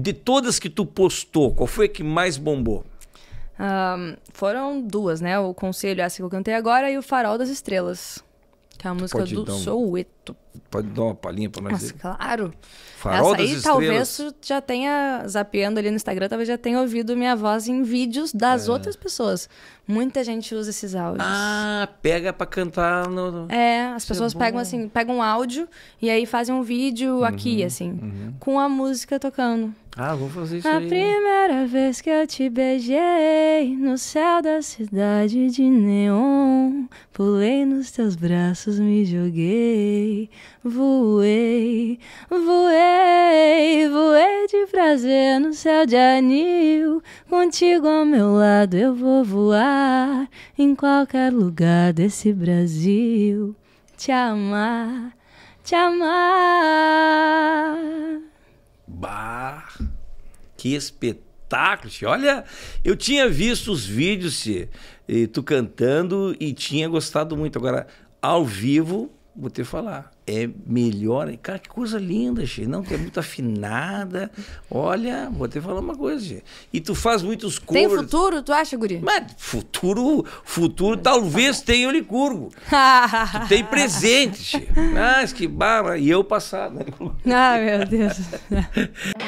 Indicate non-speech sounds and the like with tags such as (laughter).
De todas que tu postou, qual foi a que mais bombou? Um, foram duas, né? O Conselho, essa que eu cantei agora, e o Farol das Estrelas. Que é a música Pode do um... Soueto. Pode dar uma palhinha pra nós? Nossa, claro. Farol Essa aí das talvez já tenha, zapeando ali no Instagram, talvez já tenha ouvido minha voz em vídeos das é. outras pessoas. Muita gente usa esses áudios. Ah, pega pra cantar no... É, as é pessoas é pegam assim, pegam um áudio e aí fazem um vídeo uhum, aqui, assim, uhum. com a música tocando. Ah, vou fazer isso A aí. Né? primeira vez que eu te beijei no céu da cidade de neon, pulei nos teus braços, me joguei, voei, voei, voei de prazer no céu de anil. Contigo ao meu lado eu vou voar em qualquer lugar desse Brasil. Te amar, te amar. Bah! que espetáculo, tia. Olha, eu tinha visto os vídeos, tia, e tu cantando e tinha gostado muito. Agora, ao vivo, vou te falar, é melhor. Cara, que coisa linda, che. Não, tu é muito afinada. Olha, vou te falar uma coisa, che. E tu faz muitos cursos. Tem futuro, tu acha, guri? Mas futuro, futuro tá talvez tenha o Licurgo. (laughs) tu tem presente, che. Mas que barra. E eu passado. Né? ah, meu Deus. (laughs)